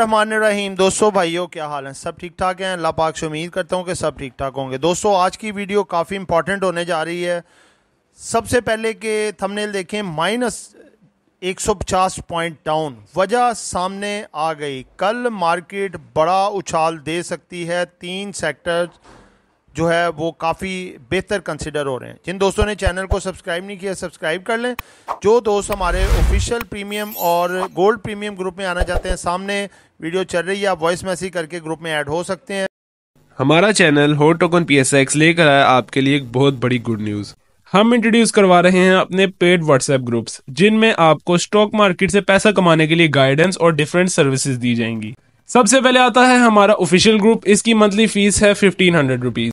रहमान रहीम दोस्तों भाइयों क्या हाल है सब ठीक ठाक हैं अल्लाह पाक से उम्मीद करता हूं कि सब ठीक ठाक होंगे दोस्तों आज की वीडियो काफ़ी इंपॉर्टेंट होने जा रही है सबसे पहले के थंबनेल देखें माइनस 150 पॉइंट डाउन वजह सामने आ गई कल मार्केट बड़ा उछाल दे सकती है तीन सेक्टर जो है वो काफ़ी बेहतर कंसिडर हो रहे हैं जिन दोस्तों ने चैनल को सब्सक्राइब नहीं किया सब्सक्राइब कर लें जो दोस्त हमारे ऑफिशियल प्रीमियम और गोल्ड प्रीमियम ग्रुप में आना चाहते हैं सामने वीडियो चल रही है आप वॉइस मैसेज करके ग्रुप में ऐड हो सकते हैं हमारा चैनल हॉट टोकन पी लेकर आया आपके लिए एक बहुत बड़ी गुड न्यूज़ हम इंट्रोड्यूस करवा रहे हैं अपने पेड व्हाट्सएप ग्रुप्स जिनमें आपको स्टॉक मार्केट से पैसा कमाने के लिए गाइडेंस और डिफरेंट सर्विसेज दी जाएंगी सबसे पहले आता है हमारा ऑफिशियल ग्रुप इसकी मंथली फीस है फिफ्टीन हंड्रेड रुपीज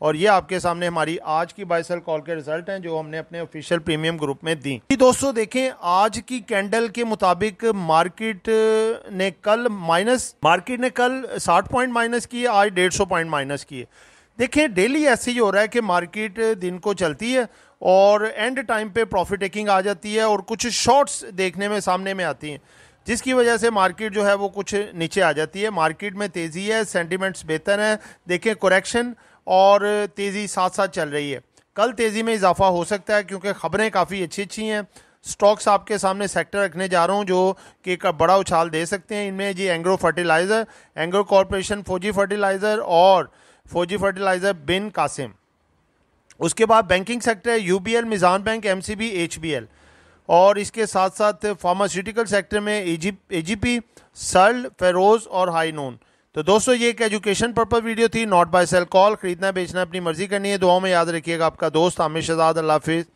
और ये आपके सामने हमारी आज की बाइसल कॉल के रिजल्ट हैं जो हमने अपने ऑफिशियल प्रीमियम ग्रुप में दी दोस्तों देखें आज की कैंडल के मुताबिक मार्केट ने कल माइनस मार्केट ने कल 60 पॉइंट माइनस किए आज 150 पॉइंट माइनस किए देखें डेली ऐसे ही हो रहा है कि मार्केट दिन को चलती है और एंड टाइम पे प्रॉफिट टेकिंग आ जाती है और कुछ शॉर्ट्स देखने में सामने में आती हैं जिसकी वजह से मार्केट जो है वो कुछ नीचे आ जाती है मार्केट में तेज़ी है सेंटिमेंट्स बेहतर हैं देखें करेक्शन और तेज़ी साथ साथ चल रही है कल तेज़ी में इजाफा हो सकता है क्योंकि ख़बरें काफ़ी अच्छी अच्छी हैं स्टॉक्स आपके सामने सेक्टर रखने जा रहा हूँ जो कि एक बड़ा उछाल दे सकते हैं इनमें जी Engro fertilizer Engro corporation Fauji fertilizer और फौजी फर्टिलाइज़र बिन कासिम उसके बाद बैंकिंग सेक्टर है यू मिज़ान बैंक एम सी और इसके साथ साथ फार्मास्यूटिकल सेक्टर में A G P Searle Feroz और नोन तो दोस्तों ये एक एजुकेशन पर्पज वीडियो थी नॉट बाय सेल कॉल खरीदना बेचना अपनी मर्जी करनी है दुआओं में याद रखिएगा आपका दोस्त आमिर शहजाद अल्लाह हाफिज़